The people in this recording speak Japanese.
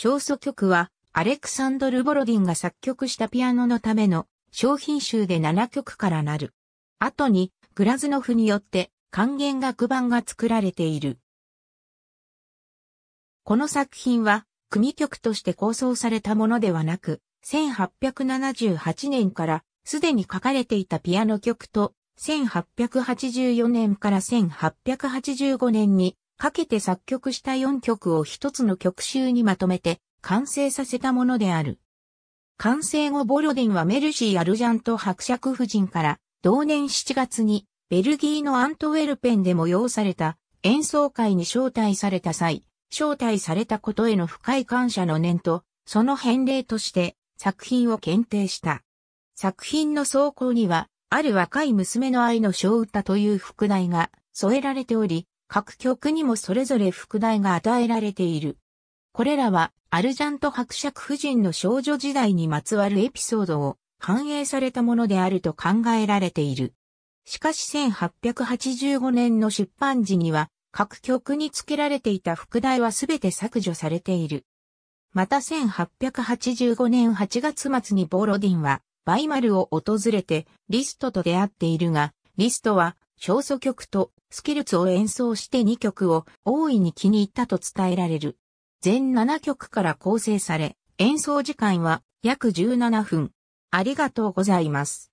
小祖曲は、アレクサンドル・ボロディンが作曲したピアノのための商品集で7曲からなる。後に、グラズノフによって還元楽版が作られている。この作品は、組曲として構想されたものではなく、1878年からすでに書かれていたピアノ曲と、1884年から1885年にかけて作曲した4曲を一つの曲集にまとめて完成させたものである。完成後ボロディンはメルシー・アルジャント伯爵夫人から同年7月にベルギーのアントウェルペンで催された演奏会に招待された際、招待されたことへの深い感謝の念と、その返礼として作品を検定した。作品の走行には、ある若い娘の愛の小歌という副題が添えられており、各曲にもそれぞれ副題が与えられている。これらは、アルジャント伯爵夫人の少女時代にまつわるエピソードを反映されたものであると考えられている。しかし1885年の出版時には、各曲に付けられていた副題はすべて削除されている。また1885年8月末にボロディンは、バイマルを訪れて、リストと出会っているが、リストは小祖曲とスキルツを演奏して2曲を大いに気に入ったと伝えられる。全7曲から構成され、演奏時間は約17分。ありがとうございます。